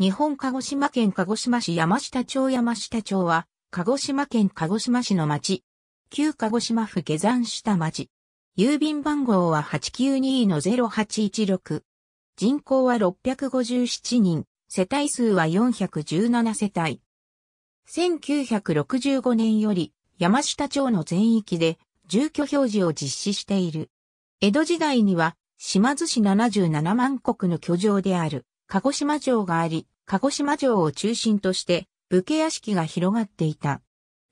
日本鹿児島県鹿児島市山下町山下町は、鹿児島県鹿児島市の町。旧鹿児島府下山下町。郵便番号は892-0816。人口は657人、世帯数は417世帯。1965年より山下町の全域で住居表示を実施している。江戸時代には島津市77万国の居城である。鹿児島城があり、鹿児島城を中心として武家屋敷が広がっていた。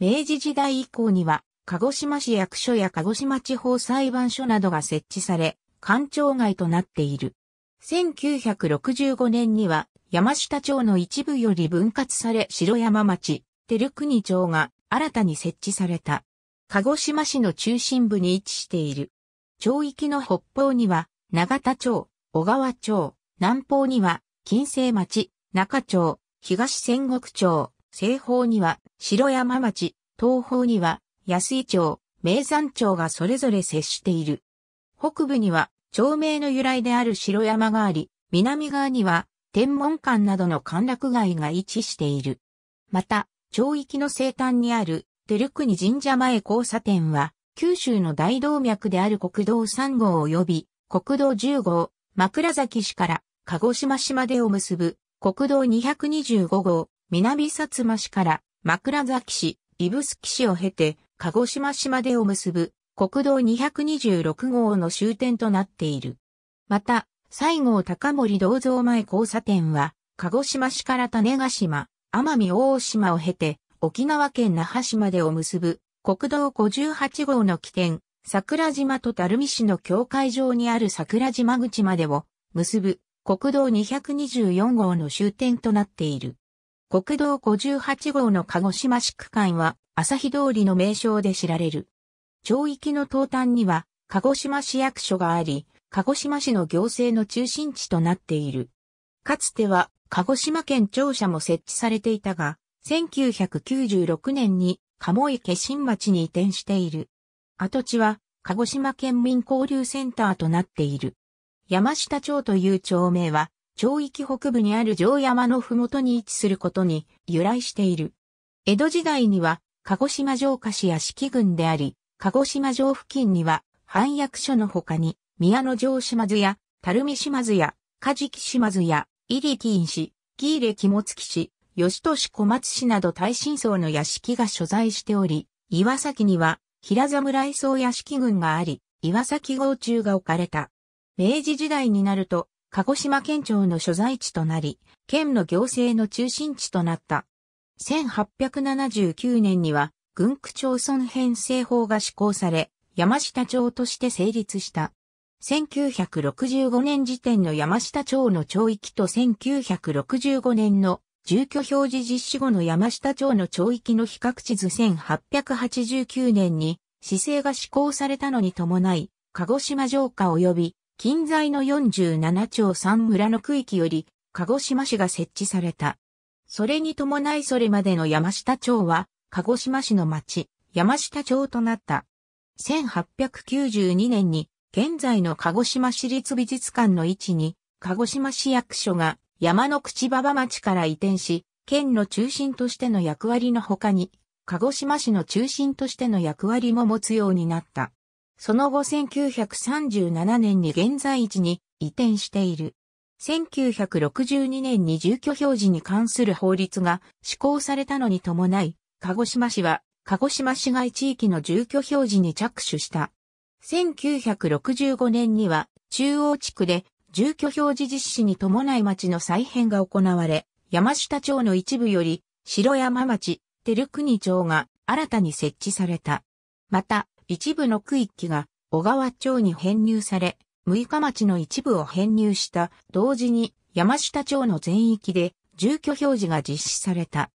明治時代以降には、鹿児島市役所や鹿児島地方裁判所などが設置され、官庁街となっている。1965年には山下町の一部より分割され城山町、照国町が新たに設置された。鹿児島市の中心部に位置している。町域の北方には長田町、小川町、南方には、金星町、中町、東仙石町、西方には、城山町、東方には、安井町、名山町がそれぞれ接している。北部には、町名の由来である城山があり、南側には、天文館などの歓楽街が位置している。また、町域の西端にある、照国神社前交差点は、九州の大動脈である国道3号及び、国道10号、枕崎市から鹿児島島でを結ぶ国道225号、南薩摩市から枕崎市、指宿市を経て、鹿児島島でを結ぶ国道226号の終点となっている。また、西郷隆盛銅像前交差点は、鹿児島市から種ヶ島、奄美大島を経て、沖縄県那覇島でを結ぶ国道58号の起点、桜島と垂水市の境界上にある桜島口までを結ぶ国道224号の終点となっている。国道58号の鹿児島市区間は朝日通りの名称で知られる。町域の東端には鹿児島市役所があり、鹿児島市の行政の中心地となっている。かつては鹿児島県庁舎も設置されていたが、1996年に鴨池新町に移転している。跡地は鹿児島県民交流センターとなっている。山下町という町名は、町域北部にある城山のふもとに位置することに由来している。江戸時代には、鹿児島城下市屋敷郡であり、鹿児島城付近には、藩役所の他に、宮野城島津や、垂水島津や、梶木島津や、入金市、喜入肝月市、吉利小松市など大震層の屋敷が所在しており、岩崎には、平侍層屋敷群があり、岩崎郷中が置かれた。明治時代になると、鹿児島県庁の所在地となり、県の行政の中心地となった。1879年には、軍区町村編成法が施行され、山下町として成立した。1965年時点の山下町の町域と1965年の住居表示実施後の山下町の町域の比較地図1889年に市政が施行されたのに伴い、鹿児島城下及び近在の47町3村の区域より、鹿児島市が設置された。それに伴いそれまでの山下町は、鹿児島市の町、山下町となった。1892年に、現在の鹿児島市立美術館の位置に、鹿児島市役所が山の口馬場町から移転し、県の中心としての役割の他に、鹿児島市の中心としての役割も持つようになった。その後1937年に現在地に移転している。1962年に住居表示に関する法律が施行されたのに伴い、鹿児島市は鹿児島市街地域の住居表示に着手した。1965年には中央地区で住居表示実施に伴い町の再編が行われ、山下町の一部より白山町、照国町が新たに設置された。また、一部の区域が小川町に編入され、六日町の一部を編入した同時に山下町の全域で住居表示が実施された。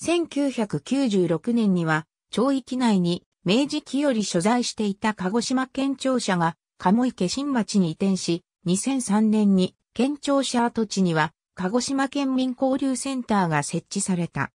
1996年には町域内に明治期より所在していた鹿児島県庁舎が鴨池新町に移転し、2003年に県庁舎跡地には鹿児島県民交流センターが設置された。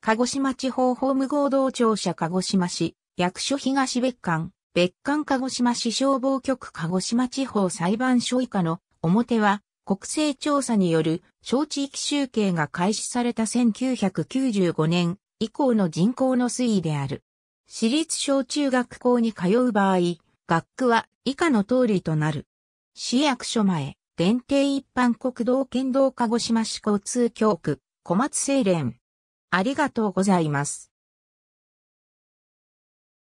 鹿児島地方法務合同庁舎鹿児島市役所東別館、別館鹿児島市消防局鹿児島地方裁判所以下の表は、国勢調査による小地域集計が開始された1995年以降の人口の推移である。私立小中学校に通う場合、学区は以下の通りとなる。市役所前、電停一般国道県道鹿児島市交通局、小松清廉。ありがとうございます。